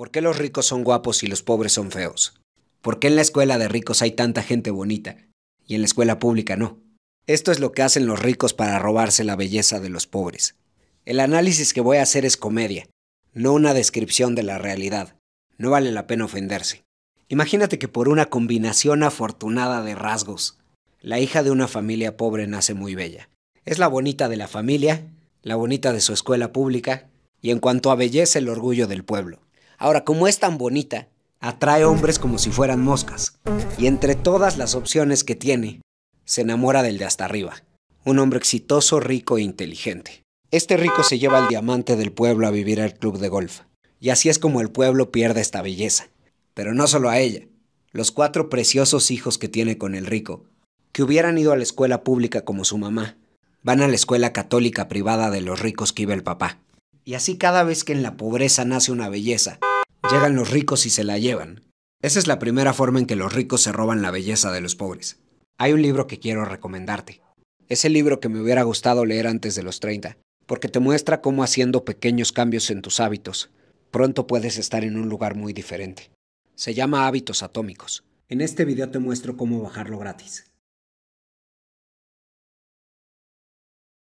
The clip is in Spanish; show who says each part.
Speaker 1: ¿Por qué los ricos son guapos y los pobres son feos? ¿Por qué en la escuela de ricos hay tanta gente bonita y en la escuela pública no? Esto es lo que hacen los ricos para robarse la belleza de los pobres. El análisis que voy a hacer es comedia, no una descripción de la realidad. No vale la pena ofenderse. Imagínate que por una combinación afortunada de rasgos, la hija de una familia pobre nace muy bella. Es la bonita de la familia, la bonita de su escuela pública y en cuanto a belleza el orgullo del pueblo. Ahora, como es tan bonita, atrae hombres como si fueran moscas. Y entre todas las opciones que tiene, se enamora del de hasta arriba. Un hombre exitoso, rico e inteligente. Este rico se lleva al diamante del pueblo a vivir al club de golf. Y así es como el pueblo pierde esta belleza. Pero no solo a ella. Los cuatro preciosos hijos que tiene con el rico, que hubieran ido a la escuela pública como su mamá, van a la escuela católica privada de los ricos que iba el papá. Y así cada vez que en la pobreza nace una belleza, Llegan los ricos y se la llevan. Esa es la primera forma en que los ricos se roban la belleza de los pobres. Hay un libro que quiero recomendarte. Es el libro que me hubiera gustado leer antes de los 30, porque te muestra cómo haciendo pequeños cambios en tus hábitos, pronto puedes estar en un lugar muy diferente. Se llama Hábitos Atómicos. En este video te muestro cómo bajarlo gratis.